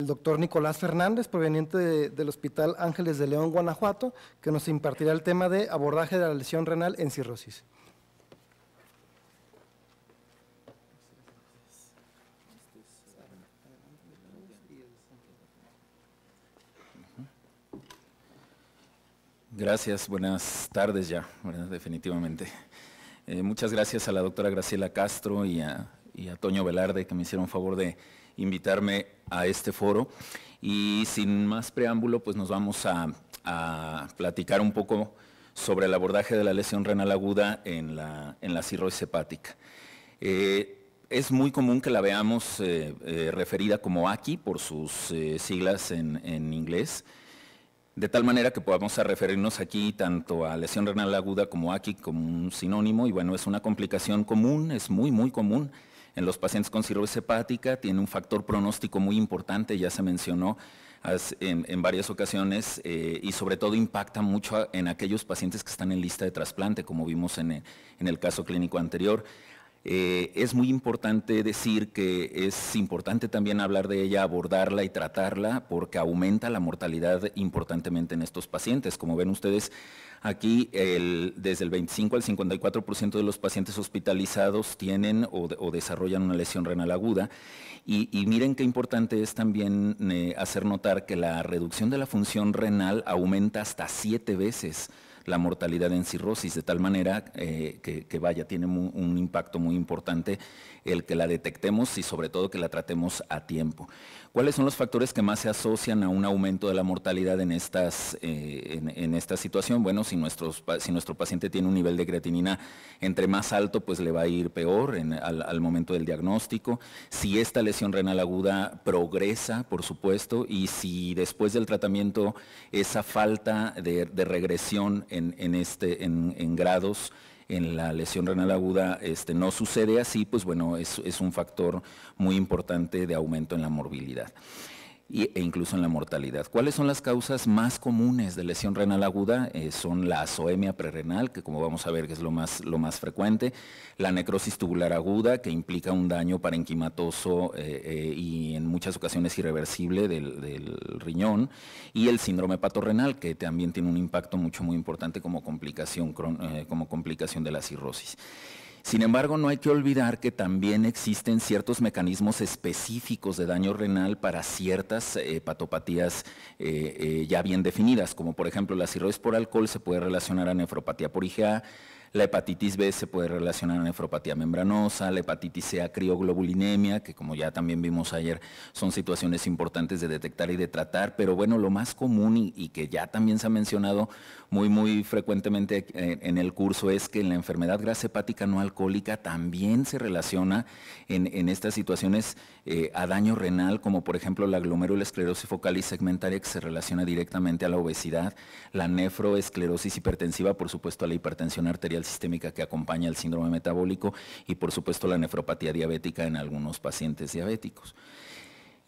el doctor Nicolás Fernández, proveniente del Hospital Ángeles de León, Guanajuato, que nos impartirá el tema de abordaje de la lesión renal en cirrosis. Gracias, buenas tardes ya, definitivamente. Eh, muchas gracias a la doctora Graciela Castro y a, y a Toño Velarde que me hicieron favor de invitarme a este foro. Y sin más preámbulo, pues nos vamos a, platicar un poco sobre el abordaje de la lesión renal aguda en la, en cirrosis hepática. Eh, es muy común que la veamos eh, eh, referida como AKI por sus siglas en, en, inglés, de tal manera que podamos referirnos aquí tanto a lesión renal aguda como AKI como un sinónimo, y bueno, es una complicación común, es muy, muy común en los pacientes con cirrosis hepática tiene un factor pronóstico muy importante, ya se mencionó en, varias ocasiones, eh, y sobre todo impacta mucho en aquellos pacientes que están en lista de trasplante, como vimos en el caso clínico anterior. Eh, es muy importante decir que es importante también hablar de ella, abordarla y tratarla, porque aumenta la mortalidad importantemente en estos pacientes. Como ven ustedes, aquí desde el 25 al 54% de los pacientes hospitalizados tienen o, desarrollan una lesión renal aguda. Y, miren qué importante es también eh, hacer notar que la reducción de la función renal aumenta hasta siete veces la mortalidad en cirrosis, de tal manera eh, que, vaya, tiene un impacto muy importante el que la detectemos y sobre todo que la tratemos a tiempo. ¿Cuáles son los factores que más se asocian a un aumento de la mortalidad en, estas, eh, en, esta situación? Bueno, si, nuestro paciente tiene un nivel de creatinina entre más alto, pues le va a ir peor al, momento del diagnóstico. Si esta lesión renal aguda progresa, por supuesto, y si después del tratamiento esa falta de, regresión en este, grados, en la lesión renal aguda este, no sucede así, pues bueno, es, es un factor muy importante de aumento en la morbilidad e incluso en la mortalidad. ¿Cuáles son las causas más comunes de lesión renal aguda? Eh, son la azoemia prerrenal, que como vamos a ver que es lo más, lo más frecuente, la necrosis tubular aguda, que implica un daño parenquimatoso eh, eh, y en muchas ocasiones irreversible del, riñón, y el síndrome patorrenal, que también tiene un impacto mucho muy importante como complicación, como complicación de la cirrosis. Sin embargo, no hay que olvidar que también existen ciertos mecanismos específicos de daño renal para ciertas hepatopatías eh, eh, eh, ya bien definidas, como por ejemplo la cirrosis por alcohol se puede relacionar a nefropatía por IgA, la hepatitis B se puede relacionar a nefropatía membranosa, la hepatitis C a crioglobulinemia, que como ya también vimos ayer, son situaciones importantes de detectar y de tratar, pero bueno, lo más común y, que ya también se ha mencionado muy, muy frecuentemente eh, en, el curso es que la enfermedad grasa hepática no alcohólica también se relaciona en, estas situaciones eh, a daño renal, como por ejemplo la glomerulosclerosis focal y segmentaria que se relaciona directamente a la obesidad, la nefroesclerosis hipertensiva, por supuesto a la hipertensión arterial sistémica que acompaña el síndrome metabólico y por supuesto la nefropatía diabética en algunos pacientes diabéticos.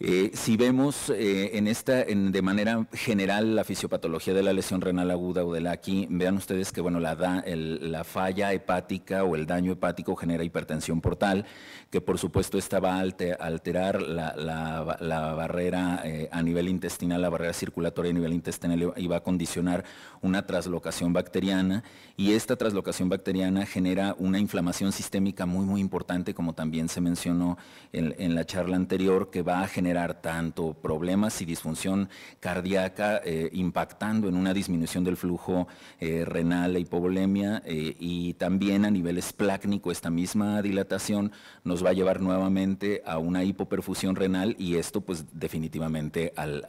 Eh, si vemos eh, en esta, de manera general la fisiopatología de la lesión renal aguda o de la aquí vean ustedes que bueno, la, la, falla hepática o el daño hepático genera hipertensión portal, que por supuesto esta va a alterar la, barrera eh, a nivel intestinal, la barrera circulatoria a nivel intestinal y va a condicionar una traslocación bacteriana y esta traslocación bacteriana genera una inflamación sistémica muy muy importante, como también se mencionó en, en la charla anterior, que va a generar generar tanto problemas y disfunción cardíaca, eh, impactando en una disminución del flujo eh, renal, e hipovolemia, eh, y también a nivel esplácnico, esta misma dilatación nos va a llevar nuevamente a una hipoperfusión renal y esto pues definitivamente al,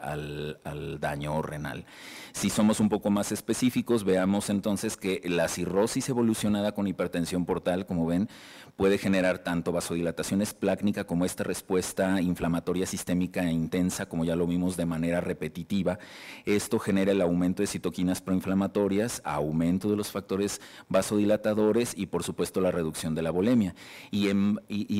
daño renal. Si somos un poco más específicos, veamos entonces que la cirrosis evolucionada con hipertensión portal, como ven, puede generar tanto vasodilatación esplácnica como esta respuesta inflamatoria si e intensa, como ya lo vimos de manera repetitiva. Esto genera el aumento de citoquinas proinflamatorias, aumento de los factores vasodilatadores y por supuesto la reducción de la bulimia. Y,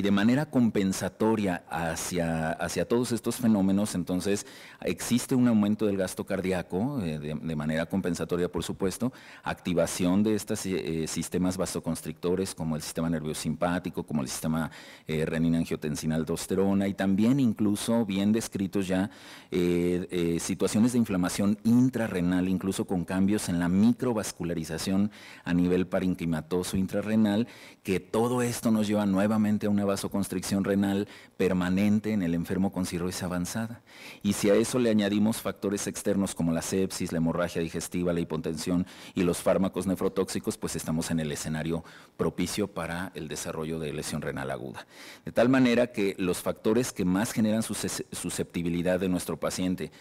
de manera compensatoria hacia, hacia todos estos fenómenos, entonces existe un aumento del gasto cardíaco, eh, de, manera compensatoria por supuesto, activación de estos eh, sistemas vasoconstrictores como el sistema nervioso simpático, como el sistema renin eh, renina-angiotensina-aldosterona y también incluso bien descritos ya, eh, eh, situaciones de inflamación intrarrenal, incluso con cambios en la microvascularización a nivel parenquimatoso intrarrenal, que todo esto nos lleva nuevamente a una vasoconstricción renal permanente en el enfermo con cirrosis avanzada. Y si a eso le añadimos factores externos como la sepsis, la hemorragia digestiva, la hipotensión y los fármacos nefrotóxicos, pues estamos en el escenario propicio para el desarrollo de lesión renal aguda. De tal manera que los factores que más generan sus susceptibilidad de nuestro paciente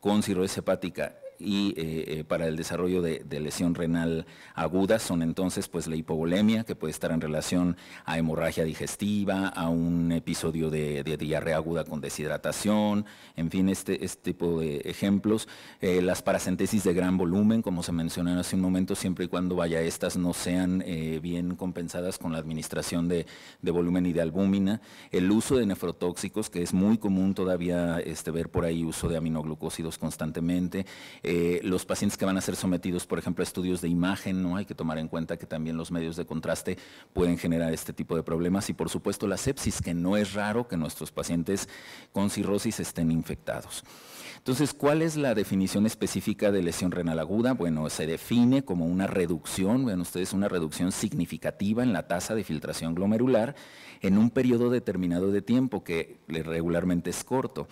con cirrosis hepática y eh, eh, para el desarrollo de, lesión renal aguda son entonces pues la hipovolemia que puede estar en relación a hemorragia digestiva, a un episodio de, diarrea aguda con deshidratación, en fin, este, este tipo de ejemplos. Eh, las paracentesis de gran volumen, como se mencionaron hace un momento, siempre y cuando vaya estas no sean bien compensadas con la administración de, volumen y de albúmina. El uso de nefrotóxicos, que es muy común todavía este, ver por ahí uso de aminoglucósidos constantemente. Eh, los pacientes que van a ser sometidos, por ejemplo, a estudios de imagen, ¿no? Hay que tomar en cuenta que también los medios de contraste pueden generar este tipo de problemas y por supuesto la sepsis, que no es raro que nuestros pacientes con cirrosis estén infectados. Entonces, ¿cuál es la definición específica de lesión renal aguda? Bueno, se define como una reducción, vean ustedes, una reducción significativa en la tasa de filtración glomerular en un periodo determinado de tiempo que regularmente es corto.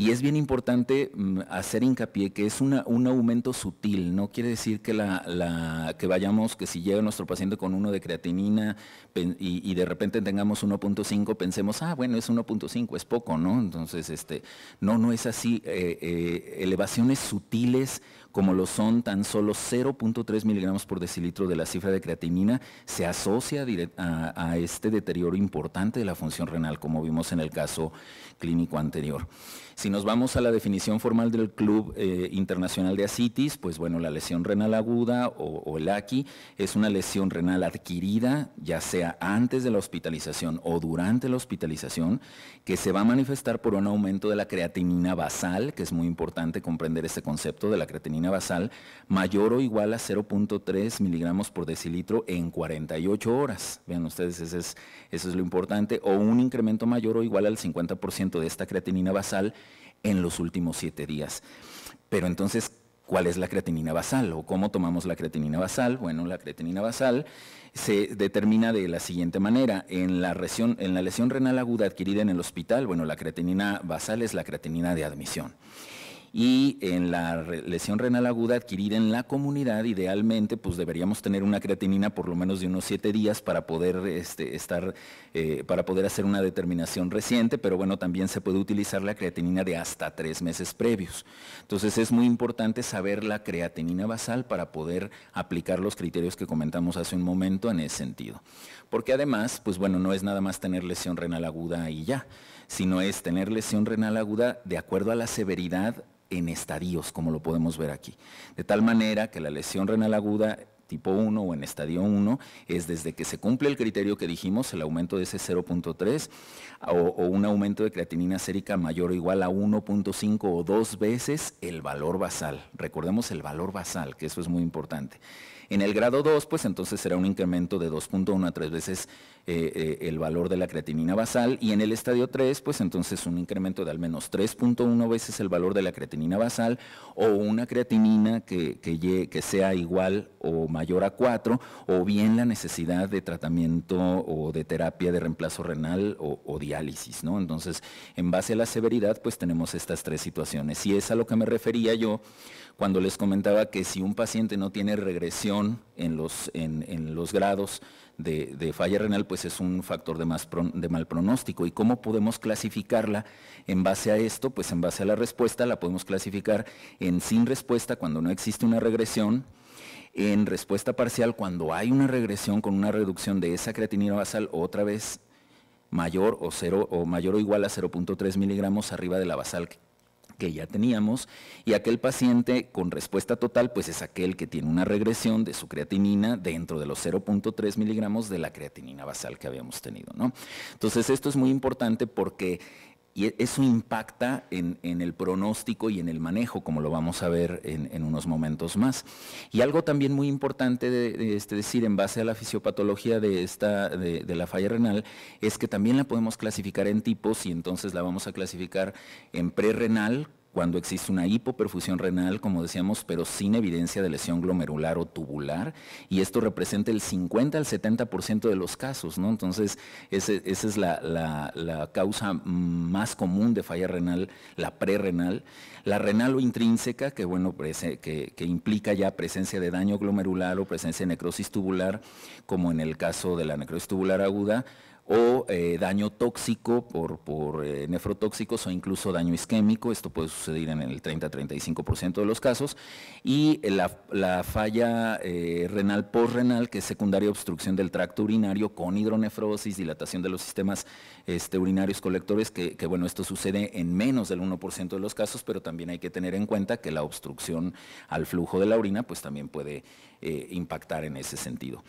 Y es bien importante mm, hacer hincapié que es un aumento sutil, no quiere decir que, la, que vayamos, que si llega nuestro paciente con uno de creatinina y, de repente tengamos 1.5, pensemos, ah, bueno, es 1.5, es poco, ¿no? Entonces, este, no, no es así. Eh, eh, elevaciones sutiles como lo son tan solo 0.3 miligramos por decilitro de la cifra de creatinina, se asocia a, este deterioro importante de la función renal, como vimos en el caso clínico anterior. Si nos vamos a la definición formal del Club eh, Internacional de Asitis, pues bueno, la lesión renal aguda o, el ACI es una lesión renal adquirida, ya sea antes de la hospitalización o durante la hospitalización, que se va a manifestar por un aumento de la creatinina basal, que es muy importante comprender este concepto de la creatinina basal mayor o igual a 0.3 miligramos por decilitro en 48 horas. Vean ustedes, eso es, es lo importante. O un incremento mayor o igual al 50% de esta creatinina basal en los últimos 7 días. Pero entonces, ¿cuál es la creatinina basal o cómo tomamos la creatinina basal? Bueno, la creatinina basal se determina de la siguiente manera. En en la lesión renal aguda adquirida en el hospital, bueno, la creatinina basal es la creatinina de admisión y en la lesión renal aguda adquirida en la comunidad, idealmente, pues deberíamos tener una creatinina por lo menos de unos siete días para poder este, estar, eh, para poder hacer una determinación reciente, pero bueno, también se puede utilizar la creatinina de hasta tres meses previos. Entonces es muy importante saber la creatinina basal para poder aplicar los criterios que comentamos hace un momento en ese sentido. Porque además, pues bueno, no es nada más tener lesión renal aguda y ya, sino es tener lesión renal aguda de acuerdo a la severidad en estadios, como lo podemos ver aquí. De tal manera que la lesión renal aguda tipo 1 o en estadio 1 es desde que se cumple el criterio que dijimos, el aumento de ese 0.3 o, un aumento de creatinina sérica mayor o igual a 1.5 o dos veces el valor basal. Recordemos el valor basal, que eso es muy importante. En el grado 2, pues entonces será un incremento de 2.1 a 3 veces eh, eh, el valor de la creatinina basal y en el estadio 3, pues entonces un incremento de al menos 3.1 veces el valor de la creatinina basal o una creatinina que, sea igual o mayor a 4 o bien la necesidad de tratamiento o de terapia de reemplazo renal o, diálisis, ¿no? Entonces, en base a la severidad, pues tenemos estas tres situaciones y es a lo que me refería yo cuando les comentaba que si un paciente no tiene regresión en los, en los grados de, falla renal, pues es un factor de, más de mal pronóstico. ¿Y cómo podemos clasificarla en base a esto? Pues en base a la respuesta la podemos clasificar en sin respuesta cuando no existe una regresión, en respuesta parcial cuando hay una regresión con una reducción de esa creatinina basal otra vez mayor o, cero, o mayor o igual a 0.3 miligramos arriba de la basal que ya teníamos, y aquel paciente con respuesta total, pues es aquel que tiene una regresión de su creatinina dentro de los 0.3 miligramos de la creatinina basal que habíamos tenido. ¿no? Entonces esto es muy importante porque y e, eso impacta en, el pronóstico y en el manejo, como lo vamos a ver en, unos momentos más. Y algo también muy importante de, este decir en base a la fisiopatología de, esta, de, de, la falla renal es que también la podemos clasificar en tipos y entonces la vamos a clasificar en prerenal cuando existe una hipoperfusión renal, como decíamos, pero sin evidencia de lesión glomerular o tubular, y esto representa el 50 al 70% de los casos, ¿no? Entonces, esa es la, causa más común de falla renal, la prerenal, La renal o intrínseca, que, bueno, que, que implica ya presencia de daño glomerular o presencia de necrosis tubular, como en el caso de la necrosis tubular aguda, o eh, daño tóxico por, eh, nefrotóxicos o incluso daño isquémico, esto puede suceder en el 30-35% de los casos, y la, falla eh, renal postrenal, que es secundaria obstrucción del tracto urinario con hidronefrosis, dilatación de los sistemas este, urinarios colectores, que, que, bueno, esto sucede en menos del 1% de los casos, pero también hay que tener en cuenta que la obstrucción al flujo de la orina pues también puede impactar en ese sentido.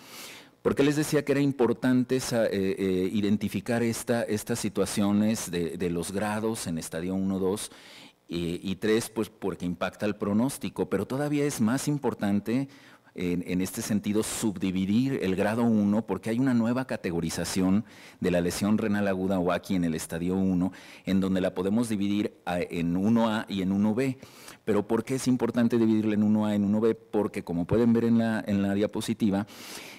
Porque les decía que era importante eh, eh, identificar estas situaciones de, los grados en estadio 1, 2 y, y 3, pues porque impacta el pronóstico, pero todavía es más importante en, este sentido subdividir el grado 1 porque hay una nueva categorización de la lesión renal aguda o aquí en el estadio 1 en donde la podemos dividir en 1A y en 1B. Pero ¿por qué es importante dividirla en 1A y en 1B? Porque como pueden ver en la, en la diapositiva,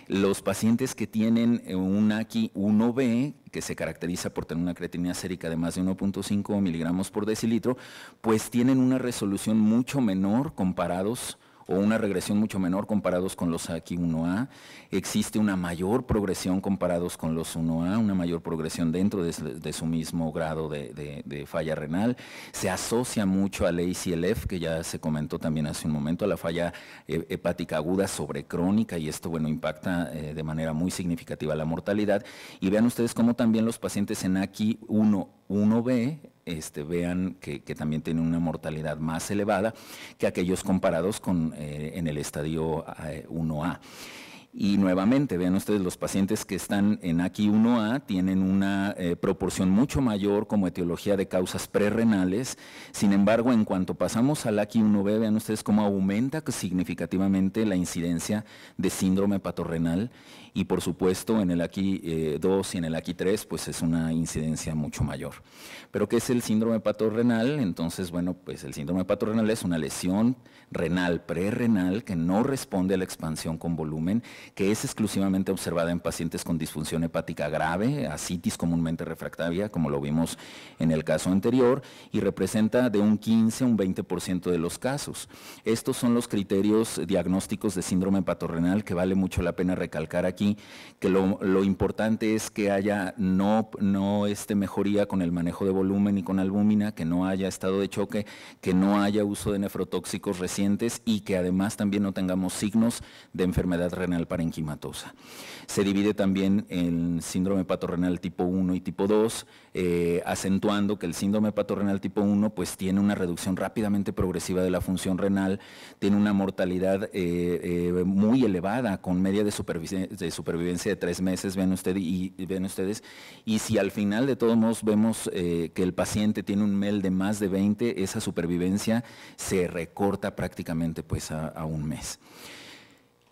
los pacientes que tienen un aquí 1B, que se caracteriza por tener una creatinina sérica de más de 1.5 miligramos por decilitro, pues tienen una resolución mucho menor comparados o una regresión mucho menor comparados con los aquí 1A. Existe una mayor progresión comparados con los 1A, una mayor progresión dentro de, su mismo grado de, falla renal. Se asocia mucho al ACLF, que ya se comentó también hace un momento, a la falla eh, hepática aguda sobrecrónica y esto, bueno, impacta eh, de manera muy significativa la mortalidad. Y vean ustedes cómo también los pacientes en aquí 1 1b, este, vean que, también tiene una mortalidad más elevada que aquellos comparados con, eh, en el estadio 1A. Eh, y nuevamente, vean ustedes, los pacientes que están en AQI 1A tienen una eh, proporción mucho mayor como etiología de causas prerrenales. Sin embargo, en cuanto pasamos al AQI 1B, vean ustedes cómo aumenta significativamente la incidencia de síndrome patorrenal y por supuesto en el aquí 2 eh, y en el aquí 3 pues es una incidencia mucho mayor. Pero ¿qué es el síndrome hepatorrenal? Entonces, bueno, pues el síndrome hepatorrenal es una lesión renal prerrenal que no responde a la expansión con volumen, que es exclusivamente observada en pacientes con disfunción hepática grave, asitis comúnmente refractaria, como lo vimos en el caso anterior, y representa de un 15 a un 20% de los casos. Estos son los criterios diagnósticos de síndrome hepatorrenal que vale mucho la pena recalcar aquí que lo, importante es que haya no, no este mejoría con el manejo de volumen y con albúmina, que no haya estado de choque, que no haya uso de nefrotóxicos recientes y que además también no tengamos signos de enfermedad renal parenquimatosa. Se divide también en síndrome patorrenal tipo 1 y tipo 2, eh, acentuando que el síndrome patorrenal tipo 1 pues tiene una reducción rápidamente progresiva de la función renal, tiene una mortalidad eh, eh, muy elevada con media de, supervivencia, supervivencia de tres meses, ven, y, ven ustedes, y si al final de todos modos vemos eh, que el paciente tiene un MEL de más de 20, esa supervivencia se recorta prácticamente pues a un mes.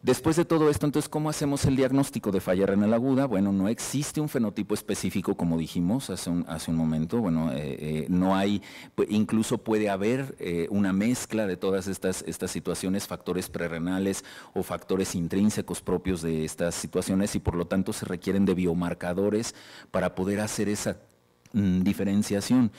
Después de todo esto, entonces, ¿cómo hacemos el diagnóstico de falla renal aguda? Bueno, no existe un fenotipo específico, como dijimos hace un, momento. Bueno, eh, eh, no hay, incluso puede haber eh, una mezcla de todas estas, estas situaciones, factores prerrenales o factores intrínsecos propios de estas situaciones y por lo tanto se requieren de biomarcadores para poder hacer esa Mm, diferenciación.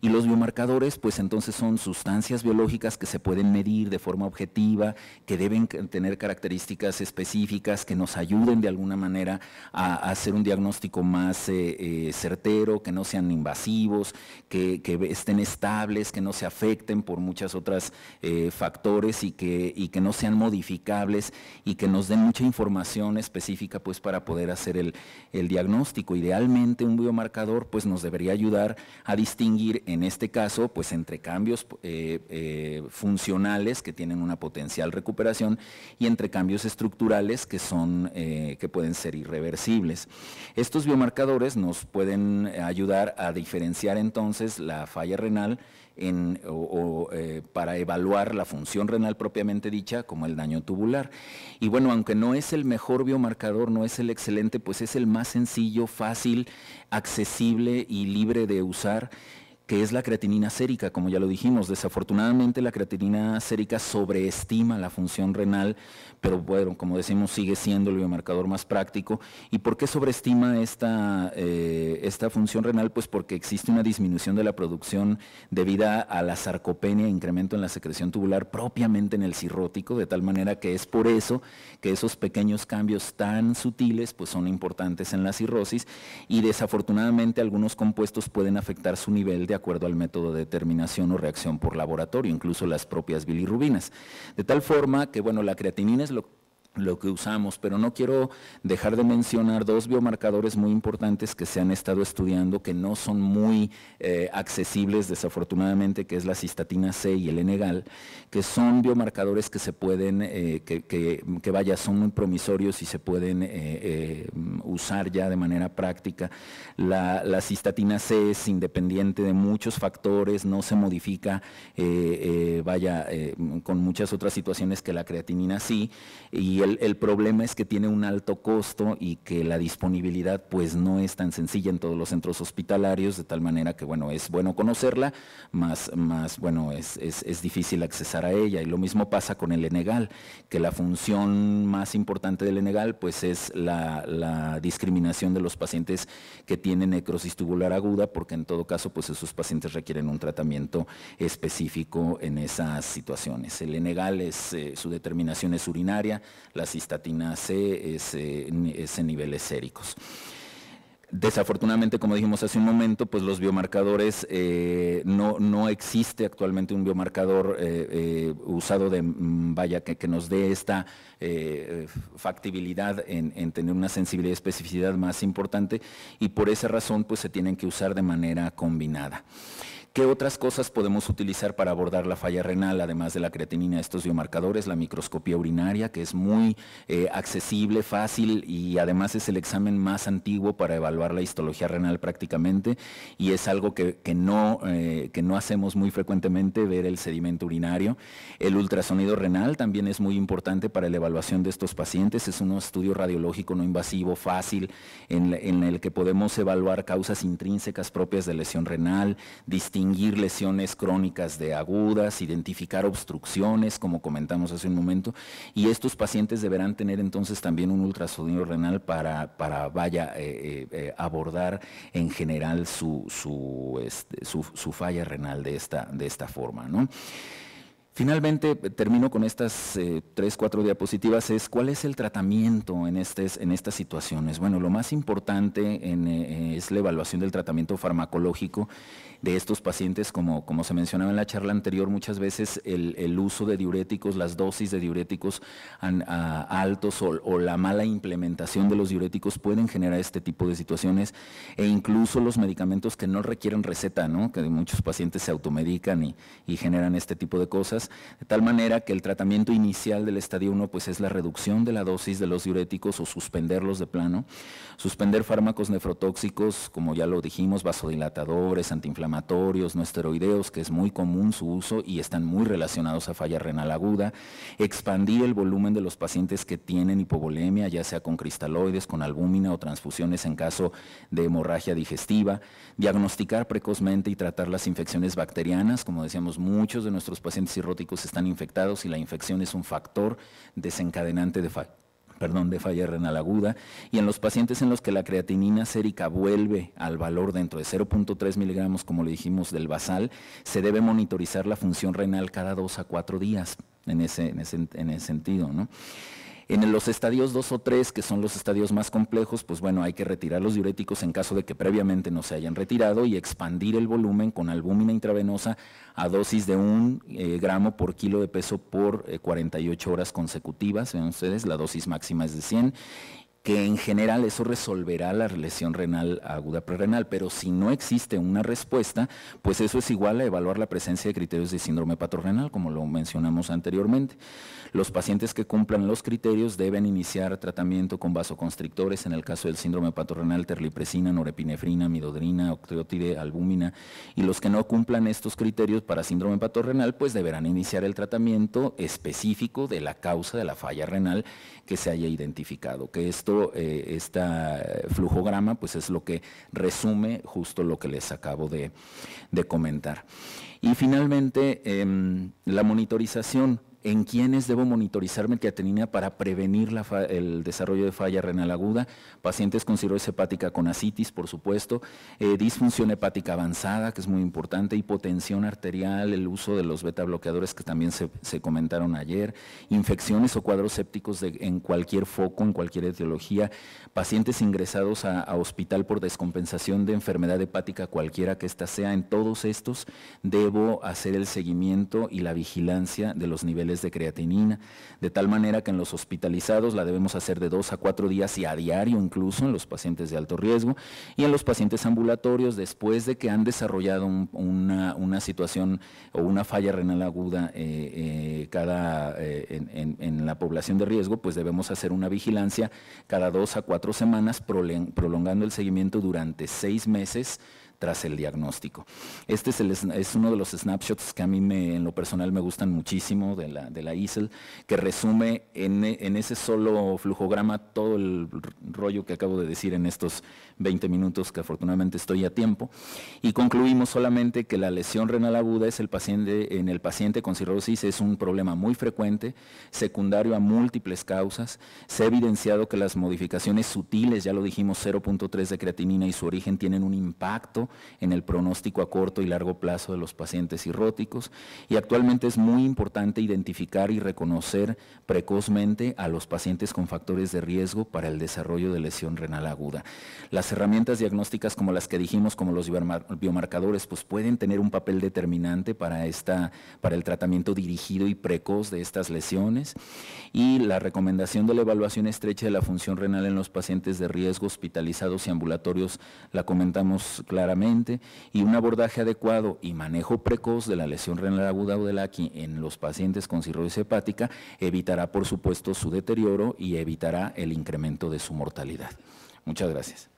Y los biomarcadores, pues entonces son sustancias biológicas que se pueden medir de forma objetiva, que deben tener características específicas, que nos ayuden de alguna manera a, hacer un diagnóstico más eh, eh, certero, que no sean invasivos, que, estén estables, que no se afecten por muchas otras eh, factores y que, que no sean modificables y que nos den mucha información específica pues para poder hacer el, el diagnóstico. Idealmente un biomarcador pues nos debe debería ayudar a distinguir en este caso pues entre cambios eh, eh, funcionales que tienen una potencial recuperación y entre cambios estructurales que son eh, que pueden ser irreversibles. Estos biomarcadores nos pueden ayudar a diferenciar entonces la falla renal o, para evaluar la función renal propiamente dicha, como el daño tubular. Y bueno, aunque no es el mejor biomarcador, no es el excelente, pues es el más sencillo, fácil, accesible y libre de usar que es la creatinina sérica, como ya lo dijimos. Desafortunadamente la creatinina sérica sobreestima la función renal, pero bueno, como decimos, sigue siendo el biomarcador más práctico. ¿Y por qué sobreestima esta, eh, esta función renal? Pues porque existe una disminución de la producción debida a la sarcopenia, incremento en la secreción tubular propiamente en el cirrótico, de tal manera que es por eso que esos pequeños cambios tan sutiles pues son importantes en la cirrosis y desafortunadamente algunos compuestos pueden afectar su nivel de de acuerdo al método de determinación o reacción por laboratorio, incluso las propias bilirrubinas. De tal forma que, bueno, la creatinina es lo lo que usamos, pero no quiero dejar de mencionar dos biomarcadores muy importantes que se han estado estudiando, que no son muy eh, accesibles desafortunadamente, que es la cistatina C y el Enegal, que son biomarcadores que se pueden, eh, que, vaya, son muy promisorios y se pueden eh, usar ya de manera práctica. La, cistatina C es independiente de muchos factores, no se modifica, vaya, con muchas otras situaciones que la creatinina sí, y el, problema es que tiene un alto costo y que la disponibilidad pues no es tan sencilla en todos los centros hospitalarios, de tal manera que bueno, es bueno conocerla, más, más bueno, es, difícil accesar a ella. Y lo mismo pasa con el Enegal, que la función más importante del Enegal pues es la, discriminación de los pacientes que tienen necrosis tubular aguda, porque en todo caso pues esos pacientes requieren un tratamiento específico en esas situaciones. El Enegal es, eh, su determinación es urinaria, la cistatina C ese nivel es niveles séricos. Desafortunadamente, como dijimos hace un momento, pues los biomarcadores, eh, no, no, existe actualmente un biomarcador eh, eh, usado de, mm, vaya, que, que nos dé esta factibilidad en, en, tener una sensibilidad y especificidad más importante y por esa razón pues se tienen que usar de manera combinada. ¿Qué otras cosas podemos utilizar para abordar la falla renal, además de la creatinina, estos biomarcadores? La microscopía urinaria, que es muy eh, accesible, fácil y además es el examen más antiguo para evaluar la histología renal prácticamente y es algo que, no, eh, que no hacemos muy frecuentemente, ver el sedimento urinario. El ultrasonido renal también es muy importante para la evaluación de estos pacientes, es un estudio radiológico no invasivo, fácil, en, en el que podemos evaluar causas intrínsecas propias de lesión renal, distintas distinguir lesiones crónicas de agudas, identificar obstrucciones, como comentamos hace un momento, y estos pacientes deberán tener entonces también un ultrasonido renal para, para vaya, eh, eh, eh, abordar en general este, su, falla renal de esta, de esta forma. ¿no? Finalmente, termino con estas eh, tres, cuatro diapositivas, es cuál es el tratamiento en, este, en estas situaciones. Bueno, lo más importante eh, es la evaluación del tratamiento farmacológico de estos pacientes, como, como se mencionaba en la charla anterior, muchas veces el, uso de diuréticos, las dosis de diuréticos altos o, la mala implementación de los diuréticos pueden generar este tipo de situaciones e incluso los medicamentos que no requieren receta, que muchos pacientes se automedican y generan este tipo de cosas de tal manera que el tratamiento inicial del estadio 1 pues, es la reducción de la dosis de los diuréticos o suspenderlos de plano, suspender fármacos nefrotóxicos, como ya lo dijimos, vasodilatadores, antiinflamatorios, no esteroideos, que es muy común su uso y están muy relacionados a falla renal aguda, expandir el volumen de los pacientes que tienen hipovolemia, ya sea con cristaloides, con albúmina o transfusiones en caso de hemorragia digestiva, diagnosticar precozmente y tratar las infecciones bacterianas, como decíamos, muchos de nuestros pacientes cirros están infectados y la infección es un factor desencadenante de, perdón, de falla renal aguda, y en los pacientes en los que la creatinina sérica vuelve al valor dentro de 0.3 miligramos, como le dijimos, del basal, se debe monitorizar la función renal cada dos a cuatro días, en ese, en ese, en ese sentido. ¿no? En los estadios 2 o 3, que son los estadios más complejos, pues bueno, hay que retirar los diuréticos en caso de que previamente no se hayan retirado y expandir el volumen con albúmina intravenosa a dosis de un eh, gramo por kilo de peso por 48 eh, horas consecutivas. Vean ustedes, la dosis máxima es de 100 que en general eso resolverá la lesión renal aguda prerrenal, pero si no existe una respuesta, pues eso es igual a evaluar la presencia de criterios de síndrome patorrenal, como lo mencionamos anteriormente. Los pacientes que cumplan los criterios deben iniciar tratamiento con vasoconstrictores, en el caso del síndrome patorrenal, terlipresina, norepinefrina, midodrina, octreotide, albúmina, y los que no cumplan estos criterios para síndrome patorrenal, pues deberán iniciar el tratamiento específico de la causa de la falla renal que se haya identificado, que esto eh, esta flujo este flujograma pues es lo que resume justo lo que les acabo de, comentar. Y finalmente, em, la monitorización en quienes debo monitorizar creatinina para prevenir el desarrollo de falla renal aguda, pacientes con cirrosis hepática con asitis, por supuesto, eh, disfunción hepática avanzada, que es muy importante, hipotensión arterial, el uso de los beta bloqueadores que también se, comentaron ayer, infecciones o cuadros sépticos en cualquier foco, en cualquier etiología, pacientes ingresados a, a hospital por descompensación de enfermedad hepática cualquiera que ésta sea, en todos estos debo hacer el seguimiento y la vigilancia de los niveles de creatinina, de tal manera que en los hospitalizados la debemos hacer de dos a cuatro días y a diario incluso en los pacientes de alto riesgo y en los pacientes ambulatorios después de que han desarrollado una, situación o una falla renal aguda eh, eh, cada, eh, en, en, la población de riesgo, pues debemos hacer una vigilancia cada dos a cuatro semanas prolongando el seguimiento durante seis meses tras el diagnóstico. Este es, uno de los snapshots que a mí en lo personal me gustan muchísimo de la, de que resume en, ese solo flujograma todo el rollo que acabo de decir en estos 20 minutos, que afortunadamente estoy a tiempo, y concluimos solamente que la lesión renal aguda es el paciente, en el paciente con cirrosis es un problema muy frecuente, secundario a múltiples causas, se ha evidenciado que las modificaciones sutiles, ya lo dijimos, 0.3 de creatinina y su origen tienen un impacto en el pronóstico a corto y largo plazo de los pacientes cirróticos y actualmente es muy importante identificar y reconocer precozmente a los pacientes con factores de riesgo para el desarrollo de lesión renal aguda. Las herramientas diagnósticas como las que dijimos, como los biomarcadores, pues pueden tener un papel determinante para, para el tratamiento dirigido y precoz de estas lesiones y la recomendación de la evaluación estrecha de la función renal en los pacientes de riesgo hospitalizados y ambulatorios la comentamos Clara y un abordaje adecuado y manejo precoz de la lesión renal aguda o del aquí en los pacientes con cirrosis hepática evitará, por supuesto, su deterioro y evitará el incremento de su mortalidad. Muchas gracias.